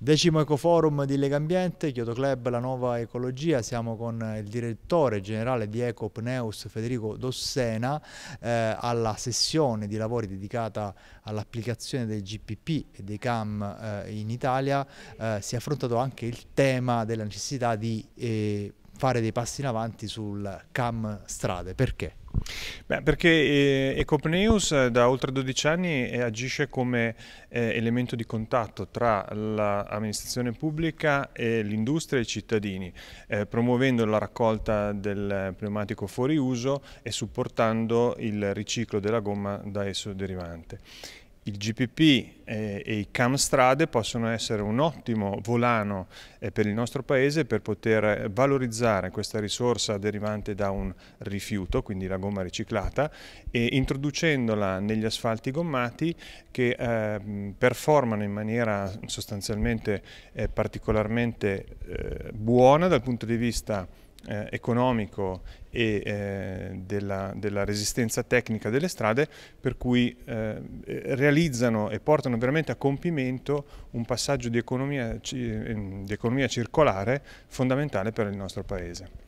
Decimo Ecoforum di Lega Ambiente, Chioto Club La Nuova Ecologia, siamo con il direttore generale di Ecopneus Federico Dossena eh, alla sessione di lavori dedicata all'applicazione del GPP e dei CAM eh, in Italia. Eh, si è affrontato anche il tema della necessità di eh, fare dei passi in avanti sul CAM strade. Perché? Beh, perché eh, EcoPneus eh, da oltre 12 anni eh, agisce come elemento di contatto tra l'amministrazione pubblica e l'industria e i cittadini, promuovendo la raccolta del pneumatico fuori uso e supportando il riciclo della gomma da esso derivante. Il GPP e, i camstrade possono essere un ottimo volano eh, per il nostro Paese per poter valorizzare questa risorsa derivante da un rifiuto, quindi la gomma riciclata, e introducendola negli asfalti gommati che ehm, performano in maniera sostanzialmente eh, particolarmente eh, buona dal punto di vista eh, economico e eh, della, della, resistenza tecnica delle strade per cui eh, eh realizzano e portano veramente a compimento un passaggio di economia, ehm, di economia circolare fondamentale per il nostro Paese.